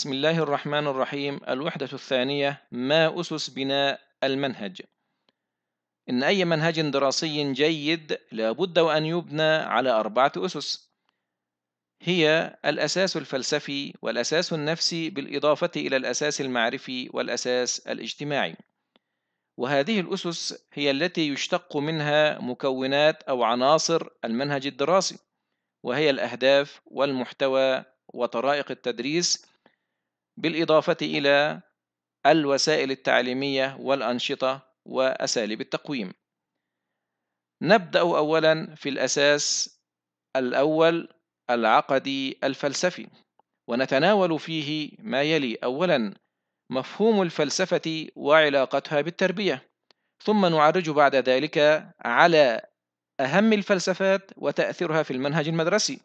بسم الله الرحمن الرحيم الوحدة الثانية ما أسس بناء المنهج إن أي منهج دراسي جيد لابد وأن يبنى على أربعة أسس هي الأساس الفلسفي والأساس النفسي بالإضافة إلى الأساس المعرفي والأساس الاجتماعي وهذه الأسس هي التي يشتق منها مكونات أو عناصر المنهج الدراسي وهي الأهداف والمحتوى وطرائق التدريس بالإضافة إلى الوسائل التعليمية والأنشطة وأساليب التقويم نبدأ أولا في الأساس الأول العقدي الفلسفي ونتناول فيه ما يلي أولا مفهوم الفلسفة وعلاقتها بالتربية ثم نعرج بعد ذلك على أهم الفلسفات وتأثيرها في المنهج المدرسي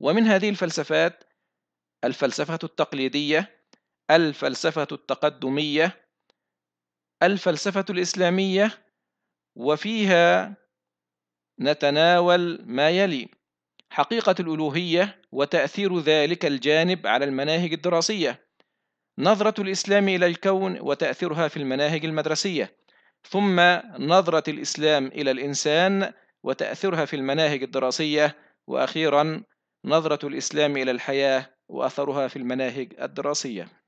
ومن هذه الفلسفات الفلسفة التقليدية الفلسفة التقدمية الفلسفة الإسلامية وفيها نتناول ما يلي حقيقة الألوهية وتأثير ذلك الجانب على المناهج الدراسية نظرة الإسلام إلى الكون وتأثيرها في المناهج المدرسية ثم نظرة الإسلام إلى الإنسان وتأثيرها في المناهج الدراسية وأخيرا نظرة الإسلام إلى الحياة وأثرها في المناهج الدراسية